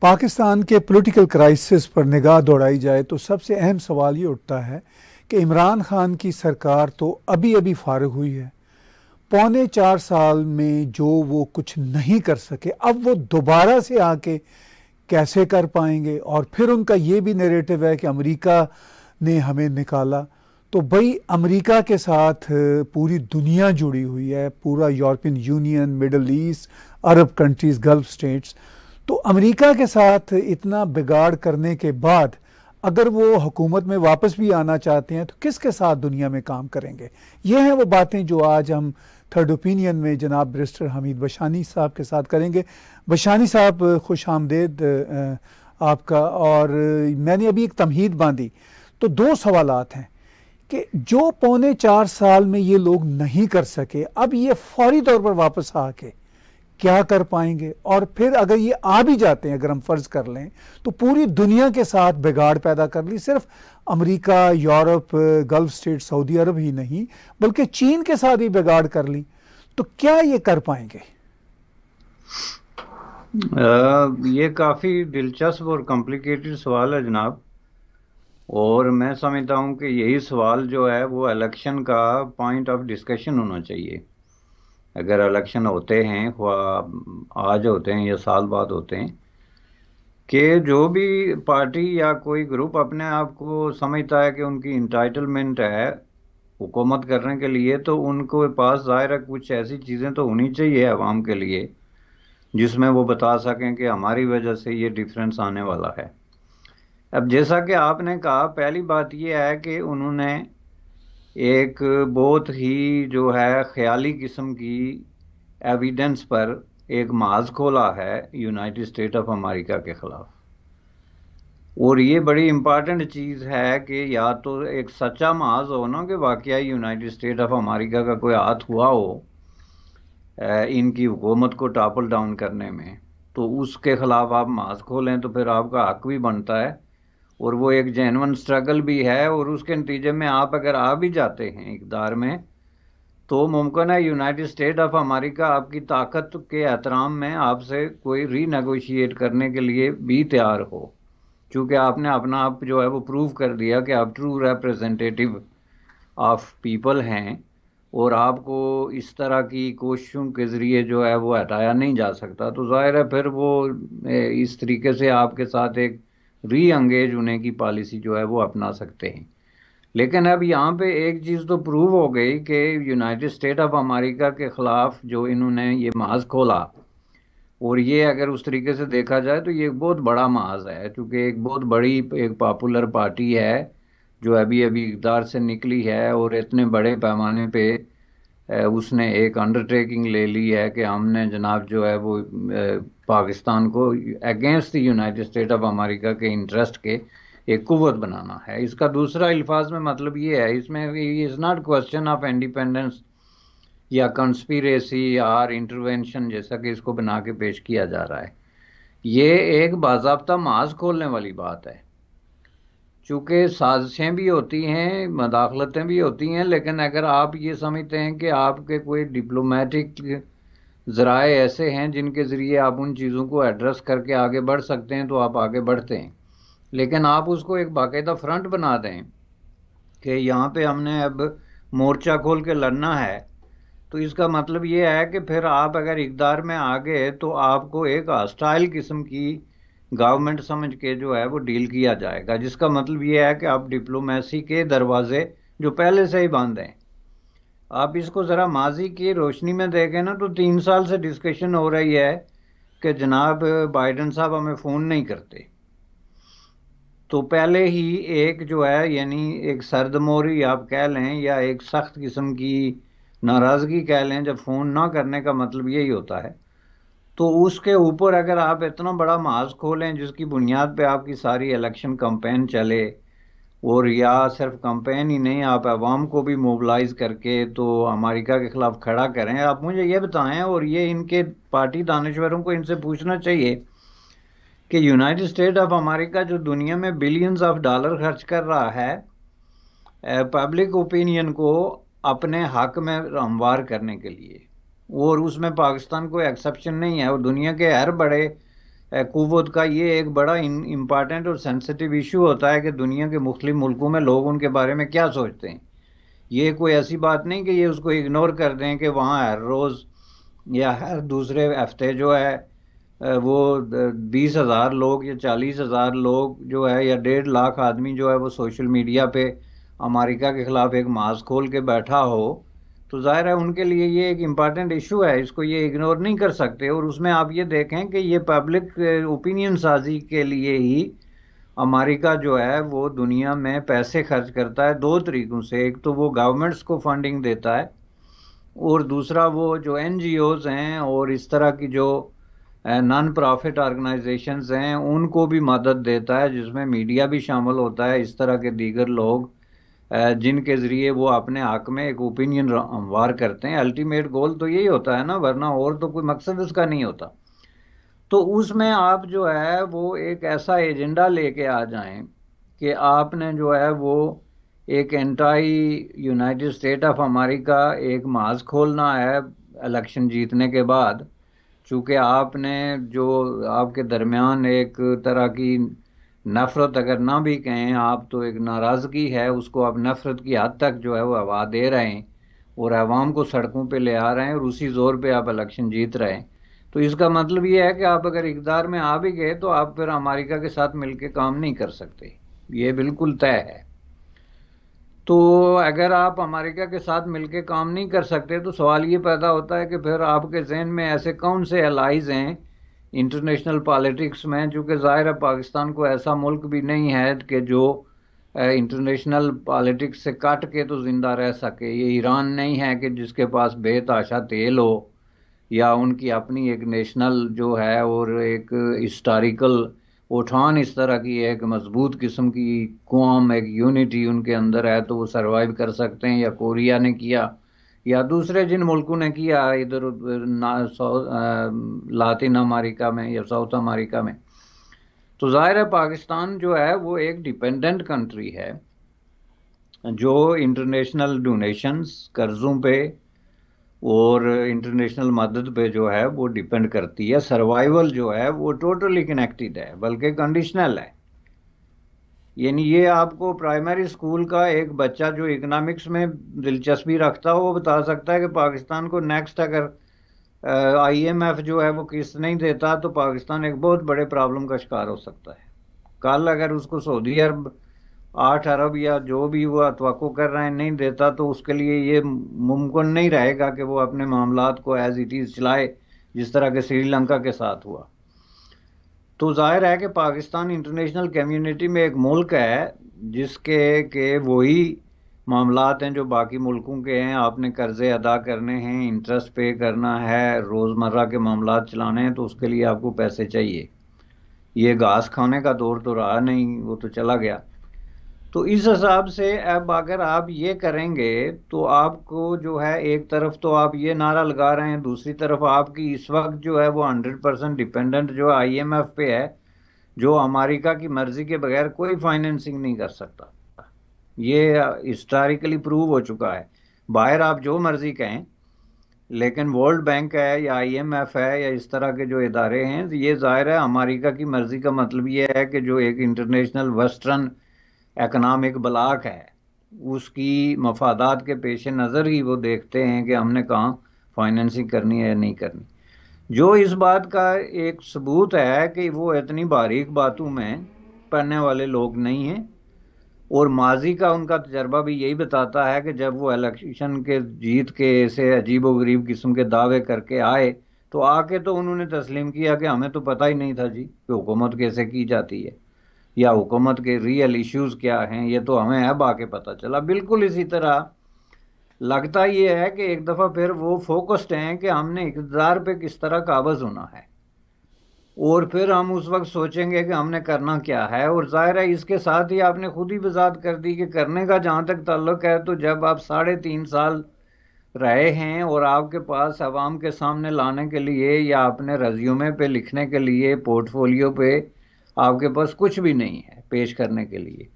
पाकिस्तान के political crisis पर निगाह दौड़ाई जाए तो सबसे अहम सवाल ये उठता है कि इमरान खान की सरकार तो अभी अभी फारग हुई है पौने चार साल में जो वो कुछ नहीं कर सके अब वो दोबारा से आके कैसे कर पाएंगे और फिर उनका ये भी नेरेटिव है कि अमेरिका ने हमें निकाला तो भाई अमेरिका के साथ पूरी दुनिया जुड़ी हुई है पूरा European Union middle east Arab countries Gulf states तो अमेरिका के साथ इतना बिगाड़ करने के बाद अगर वो हुकूमत में वापस भी आना चाहते हैं तो किसके साथ दुनिया में काम करेंगे ये हैं वो बातें जो आज हम थर्ड ओपिनियन में जनाब ब्रिस्टर हमीद बशानी साहब के साथ करेंगे बशानी साहब खुश आमदेद आपका और मैंने अभी एक तमहीद बांधी तो दो सवाल हैं कि जो पौने चार साल में ये लोग नहीं कर सके अब ये फौरी तौर पर वापस आके क्या कर पाएंगे और फिर अगर ये आ भी जाते हैं अगर हम फ़र्ज़ कर लें तो पूरी दुनिया के साथ बिगाड़ पैदा कर ली सिर्फ America Europe Gulf state Saudi Arab ही नहीं बल्कि चीन के साथ ही बिगाड़ कर ली तो क्या ये कर पाएंगे आ, ये काफ़ी दिलचस्प और कॉम्प्लिकेटेड सवाल है जनाब और मैं समझता हूँ कि यही सवाल जो है वो इलेक्शन का पॉइंट ऑफ डिस्कशन होना चाहिए अगर इलेक्शन होते हैं आज होते हैं या साल बाद होते हैं कि जो भी पार्टी या कोई ग्रुप अपने आप को समझता है कि उनकी इंटाइटलमेंट है हुकूमत करने के लिए तो उनको पास ज़ाहिर है कुछ ऐसी चीज़ें तो होनी चाहिए आवाम के लिए जिसमें वो बता सकें कि हमारी वजह से ये डिफरेंस आने वाला है अब जैसा कि आपने कहा पहली बात यह है कि उन्होंने एक बहुत ही जो है ख्याली किस्म की एविडेंस पर एक माज खोला है यूनाइटेड स्टेट ऑफ अमेरिका के ख़िलाफ़ और ये बड़ी इम्पॉर्टेंट चीज़ है कि या तो एक सच्चा माज हो ना कि वाकई यूनाइटेड स्टेट ऑफ अमेरिका का कोई हाथ हुआ हो इनकी हुकूमत को टापल डाउन करने में तो उसके ख़िलाफ़ आप माज खोलें तो फिर आपका हक भी बनता है और वो एक जैनवन स्ट्रगल भी है और उसके नतीजे में आप अगर आ भी जाते हैं इकदार में तो मुमकिन है यूनाइटेड स्टेट ऑफ अमेरिका आपकी ताकत के एहतराम में आपसे कोई रीनगोशिएट करने के लिए भी तैयार हो चूँकि आपने अपना आप जो है वो प्रूव कर दिया कि आप ट्रू रिप्रेजेंटेटिव ऑफ पीपल हैं और आपको इस तरह की कोशिशों के ज़रिए जो है वो हटाया नहीं जा सकता तो ज़ाहिर है फिर वो इस तरीके से आपके साथ एक री एंगेज होने की पॉलिसी जो है वो अपना सकते हैं लेकिन अब यहाँ पे एक चीज़ तो प्रूव हो गई कि यूनाइटेड स्टेट ऑफ अमेरिका के ख़िलाफ़ जो इन्होंने ये महाज खोला और ये अगर उस तरीके से देखा जाए तो ये एक बहुत बड़ा महाज है क्योंकि एक बहुत बड़ी एक पॉपुलर पार्टी है जो अभी अभी इकदार से निकली है और इतने बड़े पैमाने पर उसने एक अंडरटेकिंग ले ली है कि हमने जनाब जो है वो पाकिस्तान को against United State of America के इंटरेस्ट के एक कुत बनाना है इसका दूसरा अल्फाज में मतलब ये है इसमें is not question of independence या कंस्पिरेसी आर इंटरवेंशन जैसा कि इसको बना के पेश किया जा रहा है ये एक बाबा माज खोलने वाली बात है चूँकि साजिशें भी होती हैं मदाखलतें भी होती हैं लेकिन अगर आप ये समझते हैं कि आपके कोई डिप्लोमेटिक ज़राए ऐसे हैं जिनके ज़रिए आप उन चीज़ों को एड्रेस करके आगे बढ़ सकते हैं तो आप आगे बढ़ते हैं लेकिन आप उसको एक बाकायदा फ्रंट बना दें कि यहाँ पे हमने अब मोर्चा खोल के लड़ना है तो इसका मतलब ये है कि फिर आप अगर इकदार में आ गए तो आपको एक हॉस्टाइल किस्म की गवर्नमेंट समझ के जो है वो डील किया जाएगा जिसका मतलब ये है कि आप डिप्लोमेसी के दरवाजे जो पहले से ही बंद हैं आप इसको ज़रा माजी की रोशनी में देखें ना तो तीन साल से डिस्कशन हो रही है कि जनाब बाइडन साहब हमें फ़ोन नहीं करते तो पहले ही एक जो है यानी एक सर्द मोरी आप कह लें या एक सख्त किस्म की नाराज़गी कह लें जब फ़ोन ना करने का मतलब यही होता है तो उसके ऊपर अगर आप इतना बड़ा महाज खोलें जिसकी बुनियाद पे आपकी सारी इलेक्शन कंपेन चले और या सिर्फ कंपेन ही नहीं आप आवाम को भी मोबलाइज करके तो अमेरिका के ख़िलाफ़ खड़ा करें आप मुझे ये बताएं और ये इनके पार्टी दानश्वरों को इनसे पूछना चाहिए कि यूनाइटेड स्टेट ऑफ अमेरिका जो दुनिया में बिलियंस ऑफ डॉलर खर्च कर रहा है पब्लिक ओपिनियन को अपने हक में हमवार करने के लिए और उसमें पाकिस्तान को एक्सेप्शन नहीं है और दुनिया के हर बड़े कुत का ये एक बड़ा इम्पॉर्टेंट और सेंसिटिव इशू होता है कि दुनिया के मुख्त मुल्कों में लोग उनके बारे में क्या सोचते हैं ये कोई ऐसी बात नहीं कि ये उसको इग्नोर कर दें कि वहाँ हर रोज़ या हर दूसरे हफ्ते जो है वो बीस हज़ार लोग या चालीस हज़ार लोग जो है या डेढ़ लाख आदमी जो है वो सोशल मीडिया पे अमेरिका के ख़िलाफ़ एक मास्क खोल के बैठा हो तो ज़ाहिर है उनके लिए ये एक इम्पॉर्टेंट इशू है इसको ये इग्नोर नहीं कर सकते और उसमें आप ये देखें कि ये पब्लिक ओपिनियन साजी के लिए ही अमेरिका जो है वो दुनिया में पैसे खर्च करता है दो तरीक़ों से एक तो वो गवर्नमेंट्स को फंडिंग देता है और दूसरा वो जो एन हैं और इस तरह की जो नॉन प्रॉफिट ऑर्गेनाइजेशंस हैं उनको भी मदद देता है जिसमें मीडिया भी शामिल होता है इस तरह के दीगर लोग जिनके ज़रिए वो अपने हक में एक ओपिनियन वार करते हैं अल्टीमेट गोल तो यही होता है ना वरना और तो कोई मकसद उसका नहीं होता तो उसमें आप जो है वो एक ऐसा एजेंडा लेके आ जाएं कि आपने जो है वो एक anti United State of America एक माज खोलना है इलेक्शन जीतने के बाद चूँकि आपने जो आपके दरमियान एक तरह की नफ़रत अगर ना भी कहें आप तो एक नाराज़गी है उसको आप नफ़रत की हद तक जो है वो हवा दे रहे हैं और आवाम को सड़कों पे ले आ रहे हैं और उसी ज़ोर पे आप इलेक्शन जीत रहे हैं तो इसका मतलब ये है कि आप अगर इकदार में आ भी गए तो आप फिर अमेरिका के साथ मिलकर काम नहीं कर सकते ये बिल्कुल तय है तो अगर आप अमेरिका के साथ मिलकर काम नहीं कर सकते तो सवाल ये पैदा होता है कि फिर आपके जहन में ऐसे कौन से एलाइज हैं इंटरनेशनल पॉलिटिक्स में चूँकि ज़ाहिर है पाकिस्तान को ऐसा मुल्क भी नहीं है कि जो इंटरनेशनल पॉलिटिक्स से काट के तो ज़िंदा रह सके ये ईरान नहीं है कि जिसके पास बेताशा तेल हो या उनकी अपनी एक नेशनल जो है और एक हिस्टारिकल उठान इस तरह की है कि मजबूत किस्म की कौम एक यूनिटी उनके अंदर है तो वो सर्वाइव कर सकते हैं या कोरिया ने किया या दूसरे जिन मुल्कों ने किया इधर लातिन अमेरिका में या साउथ अमेरिका में तो ज़ाहिर है पाकिस्तान जो है वो एक डिपेंडेंट कंट्री है जो इंटरनेशनल डोनेशंस कर्ज़ों पे और इंटरनेशनल मदद पे जो है वो डिपेंड करती है सर्वाइवल जो है वो टोटली कनेक्टेड है बल्कि कंडीशनल है यानी ये आपको प्राइमरी स्कूल का एक बच्चा जो इकोनॉमिक्स में दिलचस्पी रखता हो वो बता सकता है कि पाकिस्तान को नेक्स्ट अगर आईएमएफ जो है वो किस्त नहीं देता तो पाकिस्तान एक बहुत बड़े प्रॉब्लम का शिकार हो सकता है कल अगर उसको सऊदी अरब आठ अरब या जो भी वो तो कर रहे हैं नहीं देता तो उसके लिए ये मुमकिन नहीं रहेगा कि वो अपने मामला को एज इट इज़ चलाए जिस तरह के श्रीलंका के साथ हुआ तो जाहिर है कि पाकिस्तान इंटरनेशनल कम्युनिटी में एक मुल्क है जिसके के वही मामला हैं जो बाकी मुल्कों के हैं आपने कर्ज़े अदा करने हैं इंटरेस्ट पे करना है रोज़मर्रा के मामला चलाने हैं तो उसके लिए आपको पैसे चाहिए ये घास खाने का दौर तो रहा नहीं वो तो चला गया तो इस हिसाब से अब अगर आप ये करेंगे तो आपको जो है एक तरफ तो आप ये नारा लगा रहे हैं दूसरी तरफ आपकी इस वक्त जो है वो हंड्रेड परसेंट डिपेंडेंट जो आई एफ पे है जो अमेरिका की मर्जी के बगैर कोई फाइनेंसिंग नहीं कर सकता ये हिस्टारिकली प्रूव हो चुका है बाहर आप जो मर्जी कहें लेकिन वर्ल्ड बैंक है या आईएमएफ है या इस तरह के जो इदारे हैं ये ज़ाहिर है अमेरिका की मर्जी का मतलब ये है कि जो एक इंटरनेशनल वेस्टर्न इकनॉमिक ब्लाक है उसकी मफादात के पेश नज़र ही वो देखते हैं कि हमने कहाँ फाइनेंसिंग करनी है या नहीं करनी जो इस बात का एक सबूत है कि वो इतनी बारीक बातों में पढ़ने वाले लोग नहीं हैं और माजी का उनका तजर्बा भी यही बताता है कि जब वो इलेक्शन के जीत के ऐसे अजीब व गरीब किस्म के दावे करके आए तो आके तो उन्होंने तस्लीम किया कि हमें तो पता ही नहीं था जी कि हुकूमत कैसे की जाती है या हुकूमत के रियल इश्यूज क्या हैं ये तो हमें अब आके पता चला बिल्कुल इसी तरह लगता ये है कि एक दफ़ा फिर वो फोकस्ड हैं कि हमने इकतदार पे किस तरह काबज होना है और फिर हम उस वक्त सोचेंगे कि हमने करना क्या है और ज़ाहिर है इसके साथ ही आपने खुद ही वजात कर दी कि करने का जहाँ तक ताल्लुक है तो जब आप साढ़े तीन साल रहे हैं और आपके पास आवाम के सामने लाने के लिए या अपने रज्यूमे पे लिखने के लिए पोर्टफोलियो पे आपके पास कुछ भी नहीं है पेश करने के लिए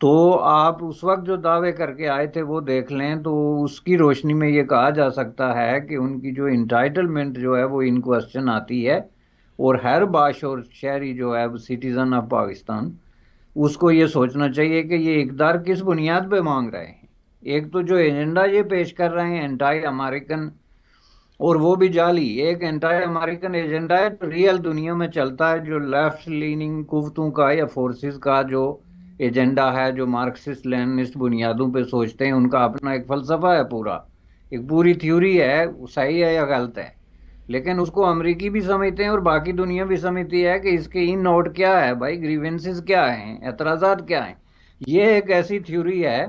तो आप उस वक्त जो दावे करके आए थे वो देख लें तो उसकी रोशनी में ये कहा जा सकता है कि उनकी जो इंटाइटलमेंट जो है वो इन क्वेश्चन आती है और हर बाश और शहरी जो है सिटीज़न ऑफ पाकिस्तान उसको ये सोचना चाहिए कि ये इकदार किस बुनियाद पे मांग रहे हैं एक तो जो एजेंडा ये पेश कर रहे हैं एंटाई अमेरिकन और वो भी जाली एक एंटायर अमेरिकन एजेंडा है तो रियल दुनिया में चलता है जो लेफ्ट लीनिंग कुवतों का या फोर्सेस का जो एजेंडा है जो मार्क्सिस्ट लेनिस्ट बुनियादों पे सोचते हैं उनका अपना एक फलसफा है पूरा एक पूरी थ्योरी है सही है या गलत है लेकिन उसको अमरीकी भी समझते हैं और बाकी दुनिया भी समझती है कि इसके इन नोट क्या है भाई ग्रीवेंसेस क्या हैं एतराज़ात क्या हैं ये एक ऐसी थ्योरी है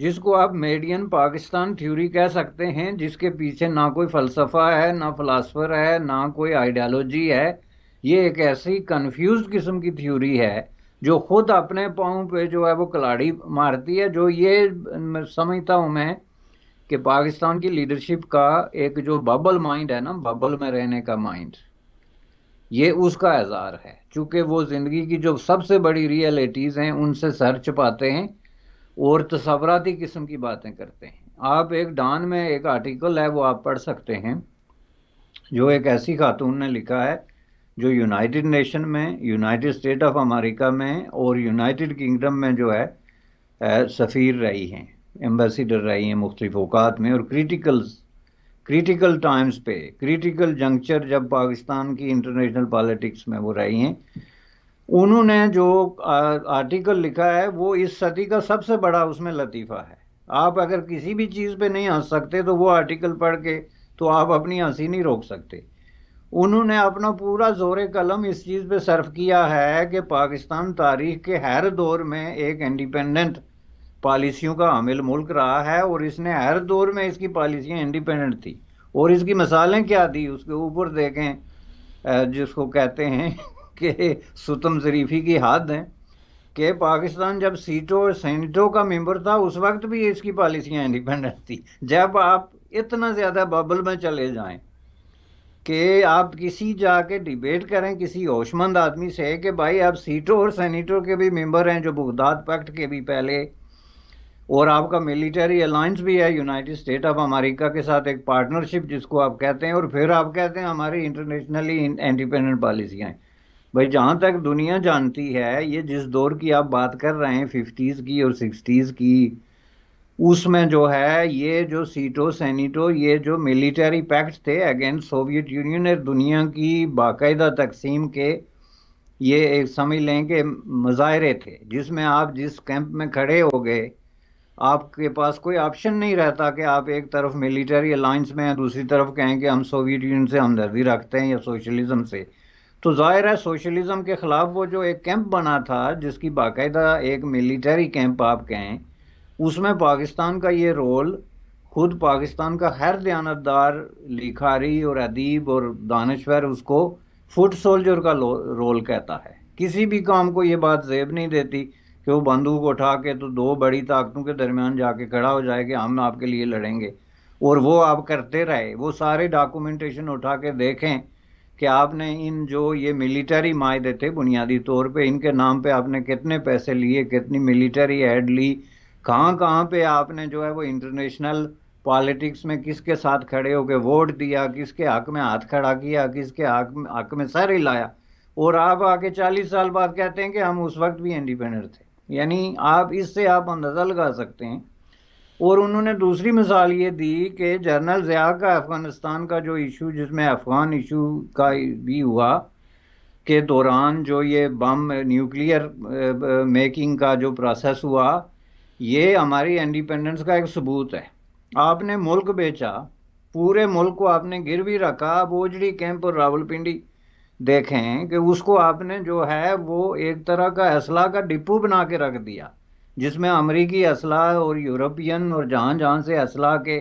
जिसको आप मेडियन पाकिस्तान थ्योरी कह सकते हैं जिसके पीछे ना कोई फ़लसफ़ा है ना फ़लासफ़र है ना कोई आइडियालॉजी है ये एक ऐसी कन्फ्यूज किस्म की थ्योरी है जो खुद अपने पाँव पे जो है वो कलाड़ी मारती है जो ये समझता हूँ मैं कि पाकिस्तान की लीडरशिप का एक जो बबल माइंड है ना बबल में रहने का माइंड ये उसका आज़ार है चूँकि वो ज़िंदगी की जो सबसे बड़ी रियलिटीज़ हैं उनसे सर छुपाते हैं और तस्वराती तो किस्म की बातें करते हैं आप एक डान में एक आर्टिकल है वो आप पढ़ सकते हैं जो एक ऐसी खातून ने लिखा है जो यूनाइटेड नेशन में यूनाइटेड स्टेट ऑफ अमेरिका में और यूनाइटेड किंगडम में जो है सफ़ीर रही हैं एम्बेसडर रही हैं मुख्तफ अवकात में और क्रिटिकल क्रिटिकल टाइम्स पे क्रिटिकल जंक्चर जब पाकिस्तान की इंटरनेशनल पॉलिटिक्स में वो रही हैं उन्होंने जो आर्टिकल लिखा है वो इस सदी का सबसे बड़ा उसमें लतीफ़ा है आप अगर किसी भी चीज़ पे नहीं हंस सकते तो वो आर्टिकल पढ़ के तो आप अपनी हंसी नहीं रोक सकते उन्होंने अपना पूरा जोर कलम इस चीज़ पे सर्फ किया है कि पाकिस्तान तारीख के हर दौर में एक इंडिपेंडेंट पॉलिसियों का अमिल मुल्क रहा है और इसने हर दौर में इसकी पॉलिसियाँ इंडिपेंडेंट थी और इसकी मिसालें क्या दी उसके ऊपर देखें जिसको कहते हैं के सुतम शरीफी की हाथ दें कि पाकिस्तान जब सीटों और सेनेटों का मेंबर था उस वक्त भी इसकी पॉलिसियाँ इंडिपेंडेंट थी जब आप इतना ज़्यादा बबल में चले जाएं कि आप किसी जाके डिबेट करें किसी होशमंद आदमी से कि भाई आप सीटों और सेनेटों के भी मेंबर हैं जो बगदाद पैक्ट के भी पहले और आपका मिलिट्री अलायंस भी है यूनाइटेड स्टेट ऑफ अमेरिका के साथ एक पार्टनरशिप जिसको आप कहते हैं और फिर आप कहते हैं हमारी इंटरनेशनली इंडिपेंडेंट पॉलिसियाँ हैं भाई जहाँ तक दुनिया जानती है ये जिस दौर की आप बात कर रहे हैं फिफ्टीज़ की और सिक्सटीज़ की उसमें जो है ये जो सीटो सैनिटो ये जो मिलिटरी पैक्ट थे अगेंस्ट सोवियत यूनियन और दुनिया की बाकायदा तकसीम के ये एक समझ लें कि मुजाहरे थे जिसमें आप जिस कैंप में खड़े हो गए आपके पास कोई ऑप्शन नहीं रहता कि आप एक तरफ मिलिटरी अलायंस में या दूसरी तरफ कहें कि हम सोवियत यूनियन से हमदर्दी रखते हैं या सोशलिज्म से तो जाहिर है सोशलिज्म के ख़िलाफ़ वो जो एक कैंप बना था जिसकी बाकायदा एक मिलिटरी कैंप आप कहें उसमें पाकिस्तान का ये रोल खुद पाकिस्तान का हर दयानतदार लिखारी और अदीब और दानश्वर उसको फुट सोल्जर का रोल कहता है किसी भी काम को ये बात जेब नहीं देती कि वो बंदूक उठा के तो दो बड़ी ताकतों के दरमियान जाके खड़ा हो जाए कि हम आपके लिए लड़ेंगे और वो आप करते रहे वो सारे डॉक्यूमेंटेशन उठा के देखें कि आपने इन जो ये मिलिटरी माहे थे बुनियादी तौर पे इनके नाम पे आपने कितने पैसे लिए कितनी मिलिटरी एड ली कहाँ कहाँ पे आपने जो है वो इंटरनेशनल पॉलिटिक्स में किसके साथ खड़े होके वोट दिया किसके हक में हाथ खड़ा किया किसके हक में हक में सर हिलाया और आप आके चालीस साल बाद कहते हैं कि हम उस वक्त भी इंडिपेंडेंट थे यानी आप इससे आप अंदाज़ा लगा सकते हैं और उन्होंने दूसरी मिसाल ये दी कि जनरल ज़िया का अफ़गानिस्तान का जो इशू जिसमें अफ़गान इशू का भी हुआ के दौरान जो ये बम न्यूक्लियर मेकिंग का जो प्रोसेस हुआ ये हमारी इंडिपेंडेंस का एक सबूत है आपने मुल्क बेचा पूरे मुल्क को आपने गिर भी रखा बोजड़ी कैंप और रावलपिंडी देखें कि उसको आपने जो है वो एक तरह का असला का डिपो बना के रख दिया जिसमें अमरीकी असला और यूरोपियन और जहाँ जहाँ से असला के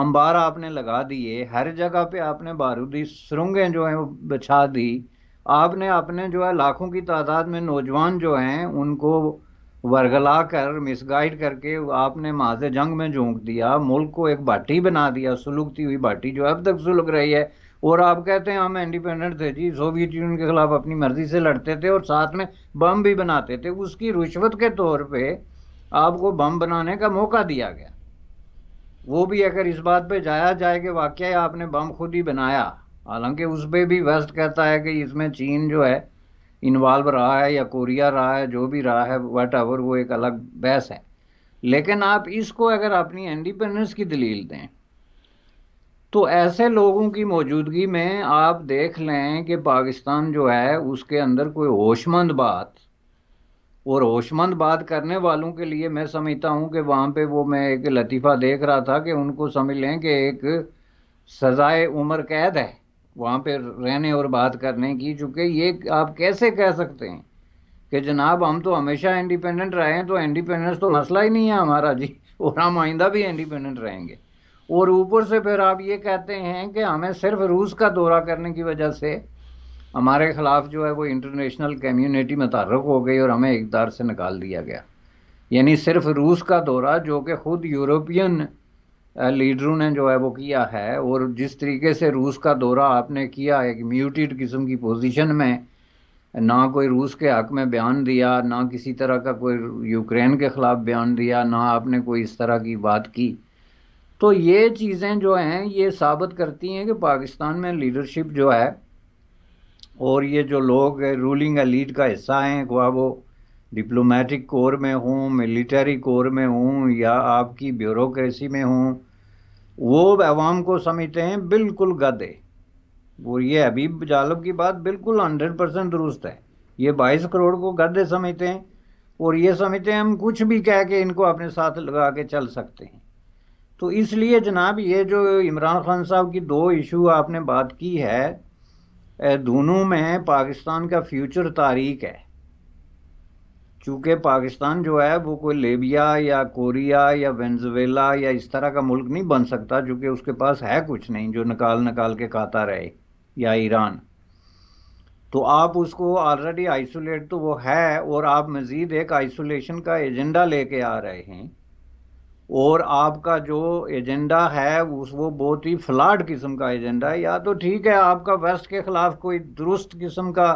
अंबार आपने लगा दिए हर जगह पे आपने बारूदी सुरंगें जो हैं वो बिछा दी आपने अपने जो है लाखों की तादाद में नौजवान जो हैं उनको वर्गला कर मिसगाइड करके आपने माजे जंग में झोंक दिया मुल्क को एक बाटी बना दिया सुलगती हुई बाटी जो अब तक सुलग रही है और आप कहते हैं हम इंडिपेंडेंट थे जी सोवियत यूनियन के खिलाफ अपनी मर्जी से लड़ते थे और साथ में बम भी बनाते थे उसकी रिश्वत के तौर पे आपको बम बनाने का मौका दिया गया वो भी अगर इस बात पे जाया जाए कि वाकई आपने बम खुद ही बनाया हालांकि उस पर भी वेस्ट कहता है कि इसमें चीन जो है इन्वॉल्व रहा है या कोरिया रहा है जो भी रहा है वट एवर वो एक अलग बहस है लेकिन आप इसको अगर अपनी इंडिपेंडेंस की दलील दें तो ऐसे लोगों की मौजूदगी में आप देख लें कि पाकिस्तान जो है उसके अंदर कोई होशमंद बात और होशमंद बात करने वालों के लिए मैं समझता हूँ कि वहाँ पे वो मैं एक लतीफ़ा देख रहा था कि उनको समझ लें कि एक सज़ाए उम्र कैद है वहाँ पे रहने और बात करने की चूंकि ये आप कैसे कह सकते हैं कि जनाब हम तो हमेशा इंडिपेंडेंट रहे हैं तो इंडिपेंडेंस तो मसला ही नहीं है हमारा जी और हम आइंदा भी इंडिपेंडेंट रहेंगे और ऊपर से फिर आप ये कहते हैं कि हमें सिर्फ रूस का दौरा करने की वजह से हमारे ख़िलाफ़ जो है वो इंटरनेशनल कम्युनिटी मुतरक हो गई और हमें इकदार से निकाल दिया गया यानी सिर्फ रूस का दौरा जो कि खुद यूरोपियन लीडरों ने जो है वो किया है और जिस तरीके से रूस का दौरा आपने किया एक म्यूटेड किस्म की पोजीशन में ना कोई रूस के हक में बयान दिया ना किसी तरह का कोई यूक्रेन के ख़िलाफ़ बयान दिया ना आपने कोई इस तरह की बात की तो ये चीज़ें जो हैं ये साबित करती हैं कि पाकिस्तान में लीडरशिप जो है और ये जो लोग रूलिंग एलीट का हिस्सा हैं ख्वा वो डिप्लोमेटिक कोर में हों मिलिट्री कोर में हों या आपकी ब्यूरोक्रेसी में हों वो अवाम को समझते हैं बिल्कुल गदे वो ये अभी जालब की बात बिल्कुल हंड्रेड परसेंट दुरुस्त है ये बाईस करोड़ को गदे समझते हैं और ये समझते हैं हम कुछ भी कह के इनको अपने साथ लगा के चल सकते हैं तो इसलिए जनाब ये जो इमरान खान साहब की दो इशू आपने बात की है दोनों में पाकिस्तान का फ्यूचर तारीख है चूँकि पाकिस्तान जो है वो कोई लेबिया या कोरिया या वेंजवेला या इस तरह का मुल्क नहीं बन सकता चूँकि उसके पास है कुछ नहीं जो निकाल निकाल के खाता रहे या ईरान तो आप उसको ऑलरेडी आइसोलेट तो वो है और आप मज़ीद एक आइसोलेशन का एजेंडा लेके आ रहे हैं और आपका जो एजेंडा है उस वो बहुत ही फ्लाड किस्म का एजेंडा है या तो ठीक है आपका वेस्ट के खिलाफ कोई दुरुस्त किस्म का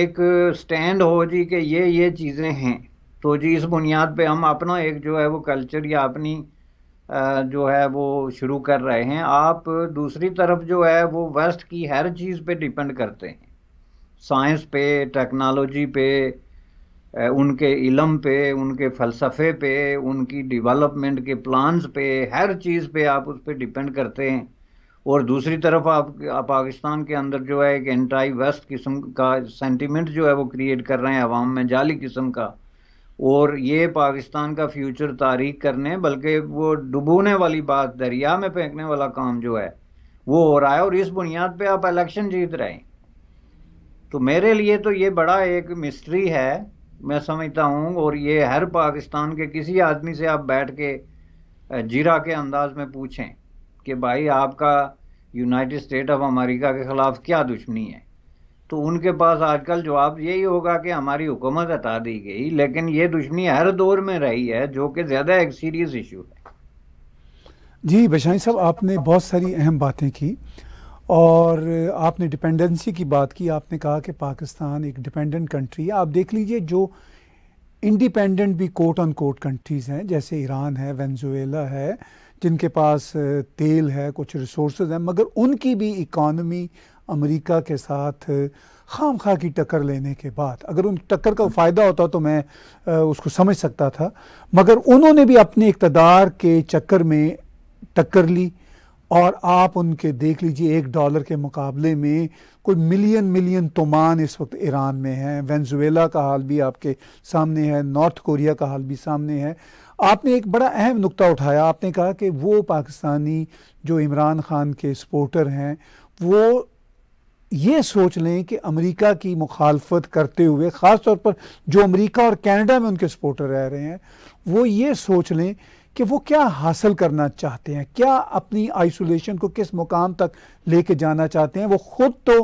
एक स्टैंड हो जी कि ये ये चीज़ें हैं तो जी इस बुनियाद पे हम अपना एक जो है वो कल्चर या अपनी जो है वो शुरू कर रहे हैं आप दूसरी तरफ जो है वो वेस्ट की हर चीज़ पे डिपेंड करते हैं साइंस पे टेक्नोलॉजी पे उनके इलम पे उनके फ़लसफ़े पे उनकी डेवलपमेंट के प्लान्स पे हर चीज़ पे आप उस पर डिपेंड करते हैं और दूसरी तरफ आप पाकिस्तान के अंदर जो है एक एंटाई वेस्ट किस्म का सेंटिमेंट जो है वो क्रिएट कर रहे हैं आवाम में जाली किस्म का और ये पाकिस्तान का फ्यूचर तारीख करने बल्कि वो डुबोने वाली बात दरिया में फेंकने वाला काम जो है वो हो रहा है और इस बुनियाद पे आप इलेक्शन जीत रहे हैं तो मेरे लिए तो ये बड़ा एक मिस्ट्री है मैं समझता हूँ और ये हर पाकिस्तान के किसी आदमी से आप बैठ के जीरा के अंदाज में पूछें कि भाई आपका यूनाइटेड स्टेट ऑफ अमेरिका के ख़िलाफ़ क्या दुश्मनी है तो उनके पास आजकल जवाब यही होगा कि हमारी हुकूमत हटा दी गई लेकिन ये दुश्मनी हर दौर में रही है जो कि ज़्यादा एक सीरियस इशू है जी बशाई साहब आपने बहुत सारी अहम बातें की और आपने डिपेंडेंसी की बात की आपने कहा कि पाकिस्तान एक डिपेंडेंट कंट्री है आप देख लीजिए जो इंडिपेंडेंट भी कोट ऑन कोट कंट्रीज़ हैं जैसे ईरान है वेनजुएला है जिनके पास तेल है कुछ रिसोर्स हैं मगर उनकी भी इकॉनमी अमेरिका के साथ खाम खा की टक्कर लेने के बाद अगर उन टक्कर का फ़ायदा होता तो मैं उसको समझ सकता था मगर उन्होंने भी अपने इकतदार के चक्कर में टक्कर ली और आप उनके देख लीजिए एक डॉलर के मुकाबले में कोई मिलियन मिलियन तोमान इस वक्त ईरान में है वेंजुएला का हाल भी आपके सामने है नॉर्थ कोरिया का हाल भी सामने है आपने एक बड़ा अहम नुक्ता उठाया आपने कहा कि वो पाकिस्तानी जो इमरान खान के सपोर्टर हैं वो ये सोच लें कि अमेरिका की मुखालफत करते हुए ख़ास तौर पर जो अमेरिका और कनाडा में उनके सपोर्टर रह रहे हैं वो ये सोच लें कि वो क्या हासिल करना चाहते हैं क्या अपनी आइसोलेशन को किस मुकाम तक लेके जाना चाहते हैं वो खुद तो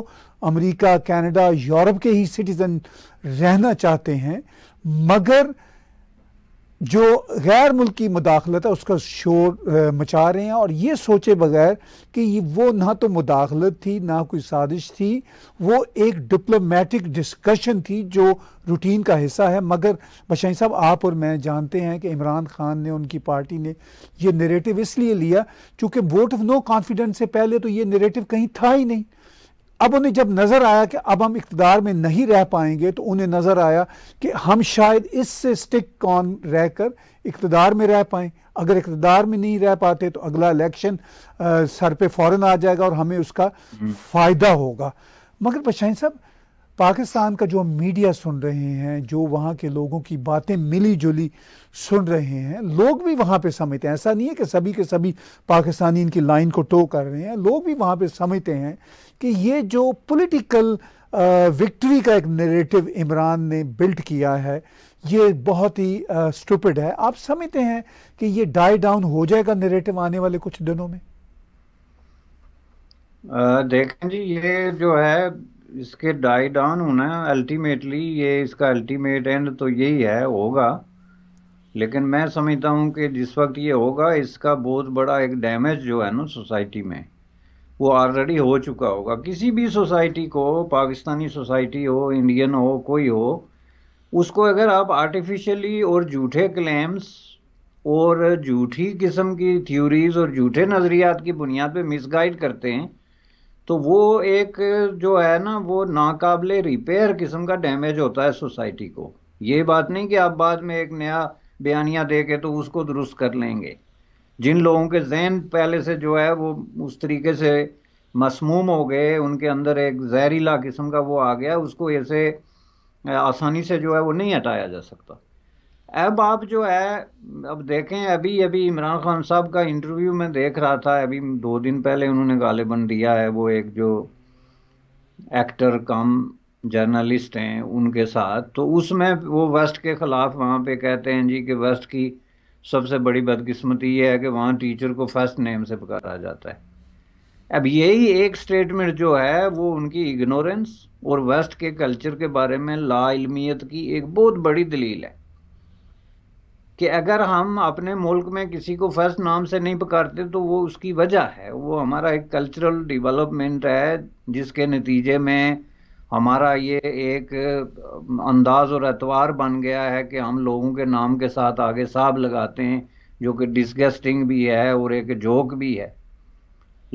अमेरिका कनाडा यूरोप के ही सिटीज़न रहना चाहते हैं मगर जो गैर मुल्की मुदाखलत है उसका शोर मचा रहे हैं और ये सोचे बगैर कि ये वो ना तो मुदाखलत थी ना कोई साजिश थी वो एक डिप्लोमेटिक डिस्कशन थी जो रूटीन का हिस्सा है मगर बशाई साहब आप और मैं जानते हैं कि इमरान खान ने उनकी पार्टी ने ये नरेटिव इसलिए लिया चूँकि वोट ऑफ नो कॉन्फिडेंस से पहले तो ये नरेटिव कहीं था ही नहीं अब उन्हें जब नज़र आया कि अब हम इकतदार में नहीं रह पाएंगे तो उन्हें नज़र आया कि हम शायद इससे स्टिक कॉन रह कर इकतदार में रह पाए अगर इकतदार में नहीं रह पाते तो अगला इलेक्शन सर पे फौरन आ जाएगा और हमें उसका हम्म। फ़ायदा होगा मगर पशाइन साहब पाकिस्तान का जो मीडिया सुन रहे हैं जो वहाँ के लोगों की बातें मिली जुली सुन रहे हैं लोग भी वहाँ पे समझते हैं ऐसा नहीं है कि सभी के सभी पाकिस्तानी इनकी लाइन को टो कर रहे हैं लोग भी वहाँ पे समझते हैं कि ये जो पॉलिटिकल विक्ट्री का एक नेरेटिव इमरान ने बिल्ड किया है ये बहुत ही स्टूपिड है आप समझते हैं कि ये डाई डाउन हो जाएगा नेरेटिव आने वाले कुछ दिनों में देखें जी ये जो है इसके डाई डाउन होना अल्टीमेटली ये इसका अल्टीमेट एंड तो यही है होगा लेकिन मैं समझता हूँ कि जिस वक्त ये होगा इसका बहुत बड़ा एक डैमेज जो है ना सोसाइटी में वो ऑलरेडी हो चुका होगा किसी भी सोसाइटी को पाकिस्तानी सोसाइटी हो इंडियन हो कोई हो उसको अगर आप आर्टिफिशियली और झूठे क्लेम्स और झूठी किस्म की थ्योरीज और झूठे नज़रियात की बुनियाद पे मिसगाइड करते हैं तो वो एक जो है ना वो नाकाबले रिपेयर किस्म का डैमेज होता है सोसाइटी को ये बात नहीं कि आप बाद में एक नया बयानिया दे के तो उसको दुरुस्त कर लेंगे जिन लोगों के जहन पहले से जो है वो उस तरीके से मसमूम हो गए उनके अंदर एक जहरीला किस्म का वो आ गया उसको ऐसे आसानी से जो है वो नहीं हटाया जा सकता अब आप जो है अब देखें अभी अभी इमरान खान साहब का इंटरव्यू मैं देख रहा था अभी दो दिन पहले उन्होंने गालिबन दिया है वो एक जो एक्टर कम जर्नलिस्ट हैं उनके साथ तो उसमें वो वेस्ट के ख़िलाफ़ वहाँ पे कहते हैं जी कि वेस्ट की सबसे बड़ी बदकिस्मती ये है कि वहाँ टीचर को फर्स्ट नेम से पकड़ा जाता है अब यही एक स्टेटमेंट जो है वो उनकी इग्नोरेंस और वेस्ट के कल्चर के बारे में लाइलमियत की एक बहुत बड़ी दलील है कि अगर हम अपने मुल्क में किसी को फर्स्ट नाम से नहीं पकारते तो वो उसकी वजह है वो हमारा एक कल्चरल डेवलपमेंट है जिसके नतीजे में हमारा ये एक अंदाज और एतवार बन गया है कि हम लोगों के नाम के साथ आगे साहब लगाते हैं जो कि डिस्गस्टिंग भी है और एक जोक भी है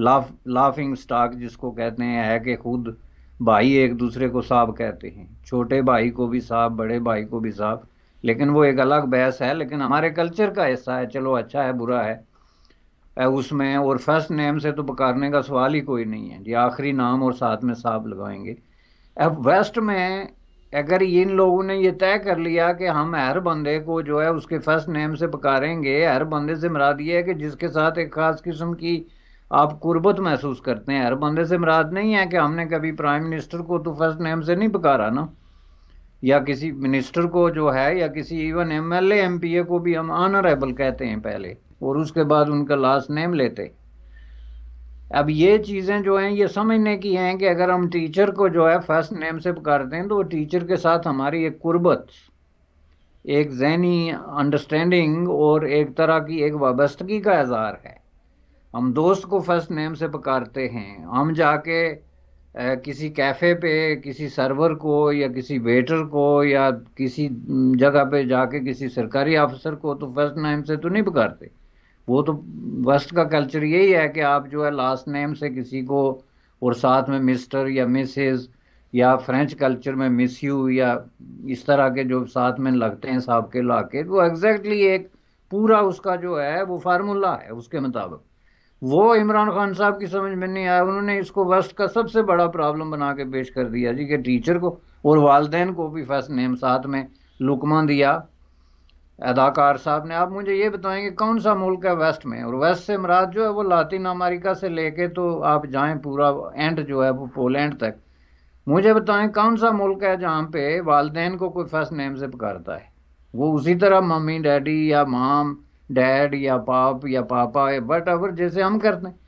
लाफ लाफिंग स्टॉक जिसको कहते हैं है कि खुद भाई एक दूसरे को साहब कहते हैं छोटे भाई को भी साहब बड़े भाई को भी साहब लेकिन वो एक अलग बहस है लेकिन हमारे कल्चर का हिस्सा है चलो अच्छा है बुरा है उसमें और फर्स्ट नेम से तो पुकारने का सवाल ही कोई नहीं है जी आखिरी नाम और साथ में साहब लगाएंगे अब वेस्ट में अगर इन लोगों ने ये तय कर लिया कि हम हर बंदे को जो है उसके फर्स्ट नेम से पुकारेंगे हर बंदे से मराद ये है कि जिसके साथ एक ख़ास किस्म की आप कुर्बत महसूस करते हैं हर बंदे से मराद नहीं है कि हमने कभी प्राइम मिनिस्टर को तो फर्स्ट नेम से नहीं पुकारा ना या किसी मिनिस्टर को जो है या किसी इवन एमएलए एमपीए को भी हम ऑनरेबल कहते हैं पहले और उसके बाद उनका लास्ट नेम लेते अब ये चीज़ें जो हैं ये समझने की हैं कि अगर हम टीचर को जो है फर्स्ट नेम से पुकारते हैं तो टीचर के साथ हमारी एक कुर्बत एक जहनी अंडरस्टैंडिंग और एक तरह की एक वाबस्तगी का इजहार है हम दोस्त को फर्स्ट नेम से पुकारते हैं हम जाके किसी कैफ़े पे किसी सर्वर को या किसी वेटर को या किसी जगह पे जाके किसी सरकारी ऑफिसर को तो फर्स्ट नेम से तो नहीं पुकारते वो तो वेस्ट का कल्चर यही है कि आप जो है लास्ट नेम से किसी को और साथ में मिस्टर या मिसेज या फ्रेंच कल्चर में मिस यू या इस तरह के जो साथ में लगते हैं साहब के लाके वो एग्जैक्टली एक पूरा उसका जो है वो फार्मूला है उसके मुताबिक वो इमरान खान साहब की समझ में नहीं आया उन्होंने इसको वेस्ट का सबसे बड़ा प्रॉब्लम बना के पेश कर दिया जी के टीचर को और वालदेन को भी फर्स्ट नेम साथ में लुकमा दिया अदाकार साहब ने आप मुझे ये बताएं कि कौन सा मुल्क है वेस्ट में और वेस्ट से मराज जो है वो लातिन अमेरिका से लेके तो आप जाएं पूरा एंड जो है वो पोलैंड तक मुझे बताएं कौन सा मुल्क है जहाँ पे वालदेन को कोई फर्स्ट नेम से पुकारता है वो उसी तरह मम्मी डैडी या माम डैड या पाप या पापा या वट एवर जैसे हम करते हैं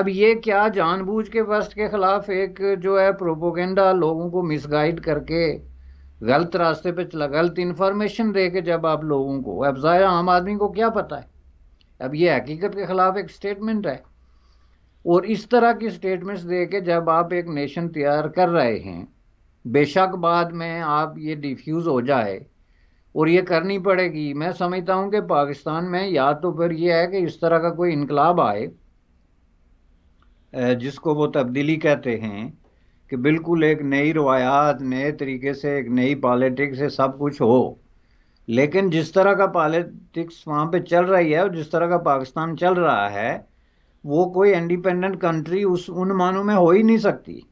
अब ये क्या जानबूझ के वस्ट के ख़िलाफ़ एक जो है प्रोपोगेंडा लोगों को मिसगाइड करके गलत रास्ते पे चला गलत इन्फॉर्मेशन दे के जब आप लोगों को अब ज़ाहिर आम आदमी को क्या पता है अब ये हकीकत के ख़िलाफ़ एक स्टेटमेंट है और इस तरह की स्टेटमेंट्स दे के जब आप एक नेशन तैयार कर रहे हैं बेशक बाद में आप ये डिफ्यूज़ हो जाए और ये करनी पड़ेगी मैं समझता हूँ कि पाकिस्तान में या तो फिर ये है कि इस तरह का कोई इनकलाब आए जिसको वो तब्दीली कहते हैं कि बिल्कुल एक नई रवायात नए तरीके से एक नई पॉलिटिक्स से सब कुछ हो लेकिन जिस तरह का पॉलिटिक्स वहाँ पे चल रही है और जिस तरह का पाकिस्तान चल रहा है वो कोई इंडिपेंडेंट कंट्री उस उन मानों में हो ही नहीं सकती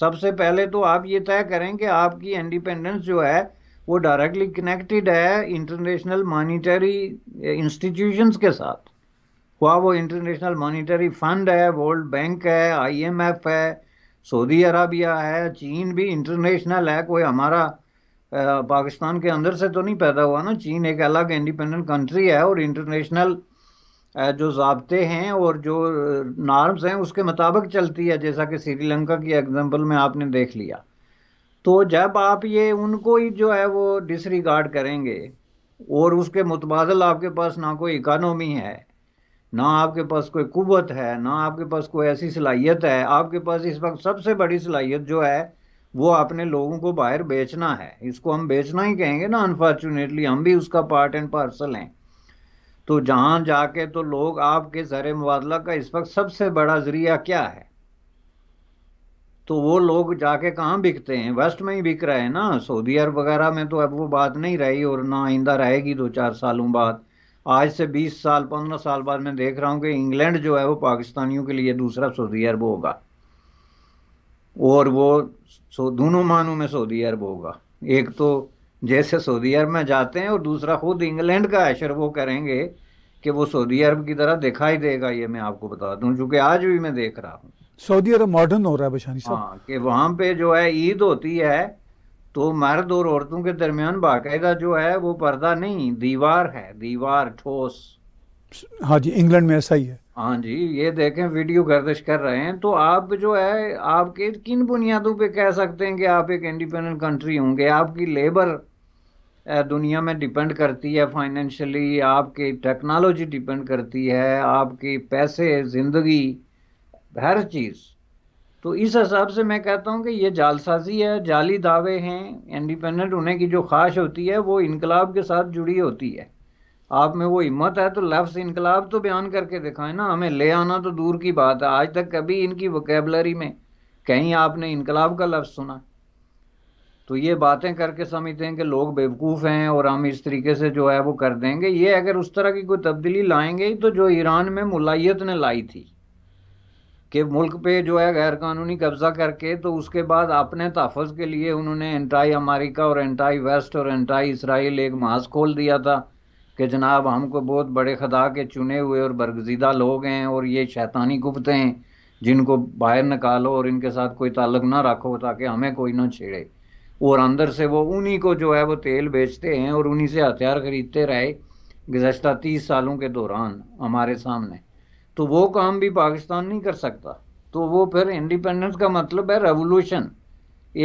सबसे पहले तो आप ये तय करें कि आपकी इंडिपेंडेंस जो है वो डायरेक्टली कनेक्टेड है इंटरनेशनल मॉनिटरी इंस्टीट्यूशंस के साथ हुआ वो इंटरनेशनल मॉनिटरी फंड है वर्ल्ड बैंक है आईएमएफ है सऊदी अरबिया है चीन भी इंटरनेशनल है कोई हमारा eh, पाकिस्तान के अंदर से तो नहीं पैदा हुआ ना चीन एक अलग इंडिपेंडेंट कंट्री है और इंटरनेशनल eh, जो जबते हैं और जो नॉर्म्स eh, हैं उसके मुताबिक चलती है जैसा कि श्रीलंका की एग्जांपल में आपने देख लिया तो जब आप ये उनको ही जो है वो डिसरिगार्ड करेंगे और उसके मुतबादल आपके पास ना कोई इकानमी है ना आपके पास कोई कुत है ना आपके पास कोई ऐसी सलाहियत है आपके पास इस वक्त सबसे बड़ी सलाहियत जो है वो अपने लोगों को बाहर बेचना है इसको हम बेचना ही कहेंगे ना अनफॉर्चुनेटली हम भी उसका पार्ट एंड पार्सल हैं तो जहाँ जाके तो लोग आपके ज़र मुबादला का इस वक्त सबसे बड़ा ज़रिया क्या है तो वो लोग जाके कहाँ बिकते हैं वेस्ट में ही बिक रहे हैं ना सऊदी अरब वगैरह में तो अब वो बात नहीं रही और ना आइंदा रहेगी दो चार सालों बाद आज से 20 साल 15 साल बाद मैं देख रहा हूँ कि इंग्लैंड जो है वो पाकिस्तानियों के लिए दूसरा सऊदी अरब होगा और वो दोनों मानों में सऊदी अरब होगा एक तो जैसे सऊदी अरब में जाते हैं और दूसरा खुद इंग्लैंड का ऐशर वो करेंगे कि वो सऊदी अरब की तरह दिखाई देगा ये मैं आपको बता दूं चूंकि आज भी मैं देख रहा हूँ सऊदी अरब मॉडर्न हो रहा है बशानी साहब हाँ, कि वहाँ पे जो है ईद होती है तो मर्द और औरतों के दरमियान बाकायदा जो है वो पर्दा नहीं दीवार है दीवार ठोस हाँ जी इंग्लैंड में ऐसा ही है हाँ जी ये देखें वीडियो गर्दिश कर रहे हैं तो आप जो है आपके किन बुनियादों पे कह सकते हैं कि आप एक इंडिपेंडेंट कंट्री होंगे आपकी लेबर दुनिया में डिपेंड करती है फाइनेंशियली आपकी टेक्नोलॉजी डिपेंड करती है आपके पैसे ज़िंदगी हर चीज़ तो इस हिसाब से मैं कहता हूं कि ये जालसाजी है जाली दावे हैं इंडिपेंडेंट होने की जो ख्वाहिश होती है वो इनकलाब के साथ जुड़ी होती है आप में वो हिम्मत है तो लफ्स इनकलाब तो बयान करके दिखाएं ना हमें ले आना तो दूर की बात है आज तक कभी इनकी वोकेबलरी में कहीं आपने इनकलाब का लफ्ज़ सुना तो ये बातें करके समझते हैं कि लोग बेवकूफ़ हैं और हम इस तरीके से जो है वो कर देंगे ये अगर उस तरह की कोई तब्दीली लाएंगे तो जो ईरान में मुलायत ने लाई थी कि मुल्क पे जो है गैर कानूनी कब्जा करके तो उसके बाद अपने तहफ़ के लिए उन्होंने एंटाई अमेरिका और एंटाई वेस्ट और एंटाई इसराइल एक महाज खोल दिया था कि जनाब हमको बहुत बड़े खदा के चुने हुए और बरगजीदा लोग हैं और ये शैतानी कुफते हैं जिनको बाहर निकालो और इनके साथ कोई ताल्लुक ना रखो ताकि हमें कोई ना छेड़े और अंदर से वो उन्हीं को जो है वो तेल बेचते हैं और उन्हीं से हथियार खरीदते रहे गुजशत तीस सालों के दौरान हमारे सामने तो वो काम भी पाकिस्तान नहीं कर सकता तो वो फिर इंडिपेंडेंस का मतलब है रेवोल्यूशन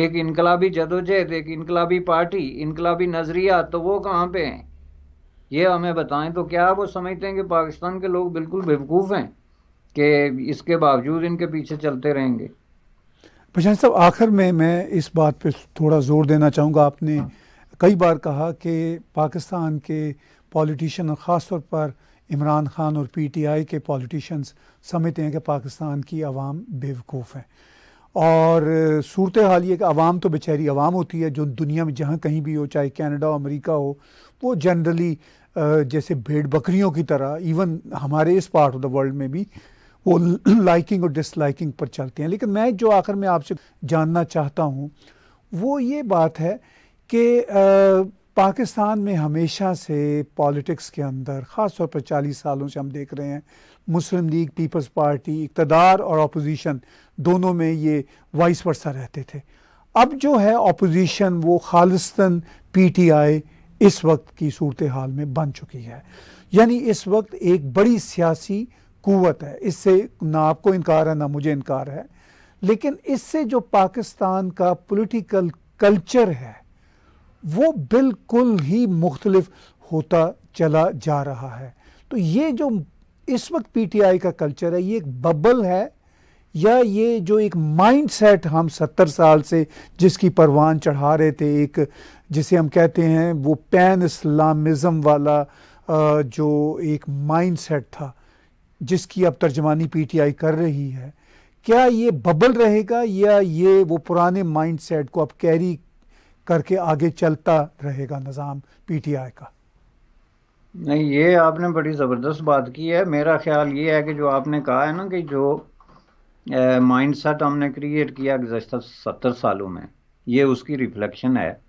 एक इनकलाबी जदोजहद एक इनकलाबी पार्टी इनकलाबी नज़रिया तो वो कहाँ पे हैं ये हमें बताएं तो क्या वो समझते हैं कि पाकिस्तान के लोग बिल्कुल बेवकूफ़ हैं कि इसके बावजूद इनके पीछे चलते रहेंगे प्रशांत साहब आखिर में मैं इस बात पे थोड़ा ज़ोर देना चाहूँगा आपने हाँ। कई बार कहा कि पाकिस्तान के पॉलिटिशन और ख़ास तौर पर इमरान खान और पीटीआई के पॉलिटिशन्स समझते हैं कि पाकिस्तान की आवाम बेवकूफ़ है और सूरत हाल ये कि आवाम तो बेचारी आवाम होती है जो दुनिया में जहाँ कहीं भी हो चाहे कनाडा हो अमरीका हो वो जनरली जैसे भेड़ बकरियों की तरह इवन हमारे इस पार्ट ऑफ द वर्ल्ड में भी वो लाइकिंग और डिसलाइकिंग पर चलते हैं लेकिन मैं जो आखिर में आपसे जानना चाहता हूँ वो ये बात है कि पाकिस्तान में हमेशा से पॉलिटिक्स के अंदर ख़ास तौर पर चालीस सालों से हम देख रहे हैं मुस्लिम लीग पीपल्स पार्टी इकतदार और अपोजिशन दोनों में ये वाइस वर्षा रहते थे अब जो है अपोजिशन वो टी पीटीआई इस वक्त की सूरत हाल में बन चुकी है यानी इस वक्त एक बड़ी सियासी कुवत है इससे ना आपको इनकार है ना मुझे इनकार है लेकिन इससे जो पाकिस्तान का पोलिटिकल कल्चर है वो बिल्कुल ही मुख्तलफ होता चला जा रहा है तो ये जो इस वक्त पीटीआई का कल्चर है ये एक बबल है या ये जो एक माइंड सेट हम सत्तर साल से जिसकी परवान चढ़ा रहे थे एक जिसे हम कहते हैं वो पैन इस्लामिज़म वाला जो एक माइंड सेट था जिसकी अब तर्जमानी पीटीआई कर रही है क्या ये बबल रहेगा या ये वो पुराने माइंड सेट को अब कैरी करके आगे चलता रहेगा निज़ाम पीटीआई का नहीं ये आपने बड़ी ज़बरदस्त बात की है मेरा ख्याल ये है कि जो आपने कहा है ना कि जो माइंड सेट हमने क्रिएट किया गुजशत सत्तर सालों में ये उसकी रिफ्लेक्शन है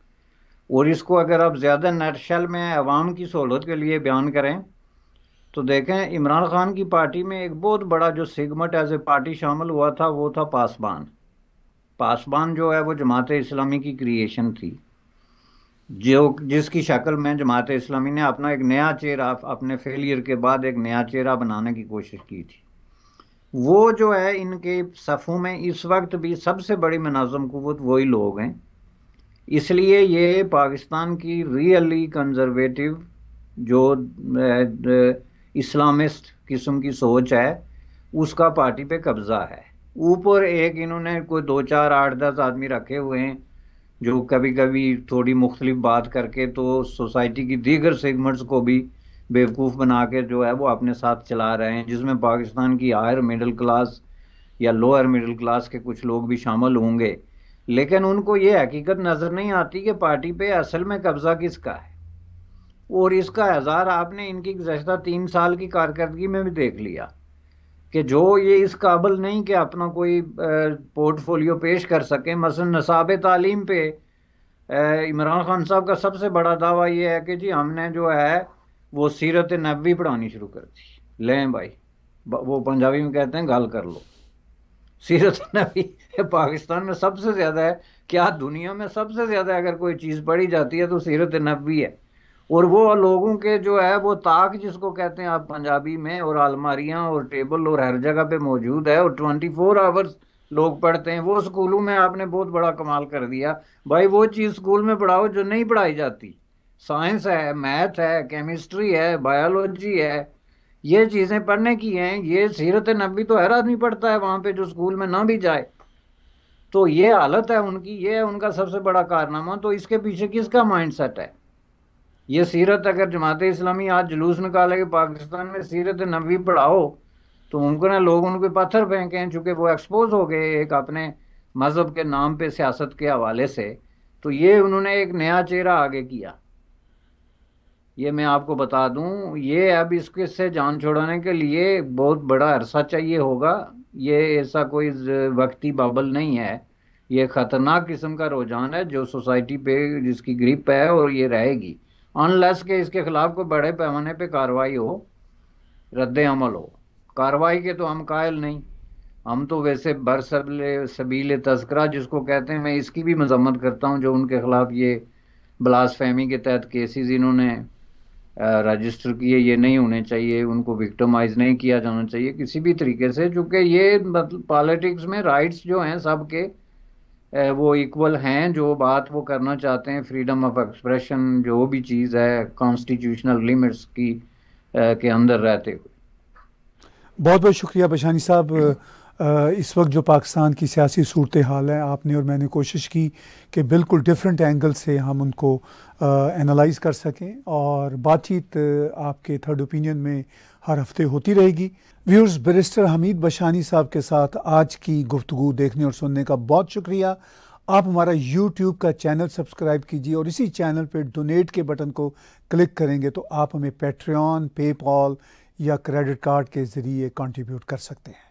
और इसको अगर आप ज़्यादा नटशल में आवाम की सहूलत के लिए बयान करें तो देखें इमरान खान की पार्टी में एक बहुत बड़ा जो सिगमट एज ए पार्टी शामिल हुआ था वो था पासवान पासवान जो है वो जमात इस्लामी की क्रिएशन थी जो जिसकी शक्ल में जमात इस्लामी ने अपना एक नया चेहरा अपने फेलियर के बाद एक नया चेहरा बनाने की कोशिश की थी वो जो है इनके सफ़ों में इस वक्त भी सबसे बड़ी मनाजम कुत वही लोग हैं इसलिए ये पाकिस्तान की रियली कंजर्वेटिव जो इस्लामिस्ट किस्म की सोच है उसका पार्टी पे कब्ज़ा है ऊपर एक इन्होंने कोई दो चार आठ दस आदमी रखे हुए हैं जो कभी कभी थोड़ी मुख्तलिफ बात करके तो सोसाइटी की दीगर सेगमेंट्स को भी बेवकूफ़ बना के जो है वो अपने साथ चला रहे हैं जिसमें पाकिस्तान की हायर मिडिल क्लास या लोअर मिडिल क्लास के कुछ लोग भी शामिल होंगे लेकिन उनको ये हकीकत नज़र नहीं आती कि पार्टी पे असल में कब्ज़ा किसका है और इसका हज़ार आपने इनकी गुजशत तीन साल की कारकर्दगी में भी देख लिया कि जो ये इस काबिल नहीं कि अपना कोई पोर्टफोलियो पेश कर सकें मसलन नसाब तालीम पे इमरान खान साहब का सबसे बड़ा दावा ये है कि जी हमने जो है वो सीरत नबी पढ़ानी शुरू कर दी लें भाई वो पंजाबी में कहते हैं गाल कर लो सीरत नबी पाकिस्तान में सबसे ज़्यादा है क्या दुनिया में सबसे ज़्यादा अगर कोई चीज़ पढ़ी जाती है तो सीरत नबी है और वो लोगों के जो है वो ताक जिसको कहते हैं आप पंजाबी में और अलमारियां और टेबल और हर जगह पे मौजूद है और ट्वेंटी फोर आवर्स लोग पढ़ते हैं वो स्कूलों में आपने बहुत बड़ा कमाल कर दिया भाई वो चीज़ स्कूल में पढ़ाओ जो नहीं पढ़ाई जाती साइंस है मैथ है केमिस्ट्री है बायोलॉजी है ये चीज़ें पढ़ने की हैं ये सीरत नबी तो हर आदमी पढ़ता है वहाँ पे जो स्कूल में ना भी जाए तो ये हालत है उनकी ये है उनका सबसे बड़ा कारनामा तो इसके पीछे किसका माइंड सेट है ये सीरत अगर जमात इस्लामी आज जुलूस निकालेगी पाकिस्तान में सीरत नबी पढ़ाओ तो उनको ना लोग उनके पत्थर फेंके हैं चूंकि वो एक्सपोज हो गए एक अपने मज़हब के नाम पे सियासत के हवाले से तो ये उन्होंने एक नया चेहरा आगे किया ये मैं आपको बता दूं ये अब इसके से जान छोड़ाने के लिए बहुत बड़ा अरसा चाहिए होगा ये ऐसा कोई वक्ती बबल नहीं है ये ख़तरनाक किस्म का रुझान है जो सोसाइटी पे जिसकी ग्रिप है और ये रहेगी अनलेस के इसके खिलाफ कोई बड़े पैमाने पे कार्रवाई हो रद्द अमल हो कार्रवाई के तो हम कायल नहीं हम तो वैसे बर सबले सबील तस्करा जिसको कहते हैं मैं इसकी भी मजम्मत करता हूँ जो उनके खिलाफ ये ब्लास फहमी के तहत केसेस इन्होंने रजिस्टर किए ये नहीं होने चाहिए उनको विक्टमाइज नहीं किया जाना चाहिए किसी भी तरीके से चूँकि ये मतलब पॉलिटिक्स में राइट्स जो हैं सबके वो इक्वल हैं जो बात वो करना चाहते हैं फ्रीडम ऑफ एक्सप्रेशन जो भी चीज़ है कॉन्स्टिट्यूशनल लिमिट्स की के अंदर रहते हुए बहुत बहुत शुक्रिया बशानी साहब इस वक्त जो पाकिस्तान की सियासी सूरत हाल है आपने और मैंने कोशिश की कि बिल्कुल डिफरेंट एंगल से हम उनको एनालाइज कर सकें और बातचीत आपके थर्ड ओपिनियन में हर हफ्ते होती रहेगी व्यूअर्स बैरिस्टर हमीद बशानी साहब के साथ आज की गुफ्तु देखने और सुनने का बहुत शुक्रिया आप हमारा यूट्यूब का चैनल सब्सक्राइब कीजिए और इसी चैनल पर डोनेट के बटन को क्लिक करेंगे तो आप हमें पेट्रियन पेपॉल या क्रेडिट कार्ड के ज़रिए कंट्रीब्यूट कर सकते हैं